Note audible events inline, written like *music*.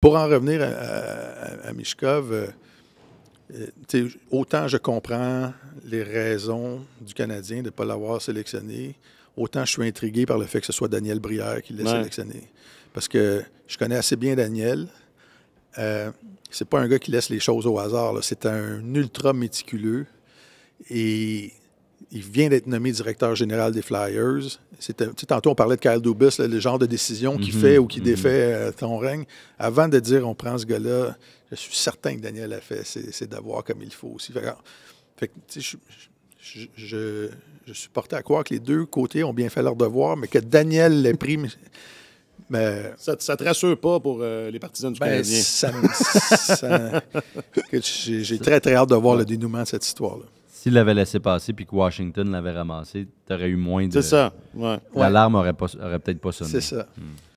Pour en revenir à, Mishkov, euh, euh, autant je comprends les raisons du Canadien de ne pas l'avoir sélectionné, autant je suis intrigué par le fait que ce soit Daniel Brière qui l'ait sélectionné. Parce que je connais assez bien Daniel. Euh, c'est pas un gars qui laisse les choses au hasard. C'est un ultra méticuleux. Et il vient d'être nommé directeur général des Flyers. C'était, tantôt, on parlait de Kyle Dubas, le genre de décision qu'il mhm. fait ou qui mhm. défait ton euh, règne. Avant de dire on prend ce gars-là, je suis certain que Daniel a fait c'est d'avoir comme il faut aussi. Fait, je, suis porté à croire que les deux côtés ont bien fait leur devoir, mais que Daniel les pris. ça, ne te rassure pas pour euh, les partisans du ben, Canadien. *laughs* j'ai très, très hâte de voir le dénouement de cette histoire-là. S'il l'avait laissé passer puis que Washington l'avait ramassé, tu aurais eu moins de. C'est ça. Ouais. L'alarme n'aurait aurait, peut-être pas sonné. C'est ça. Hmm.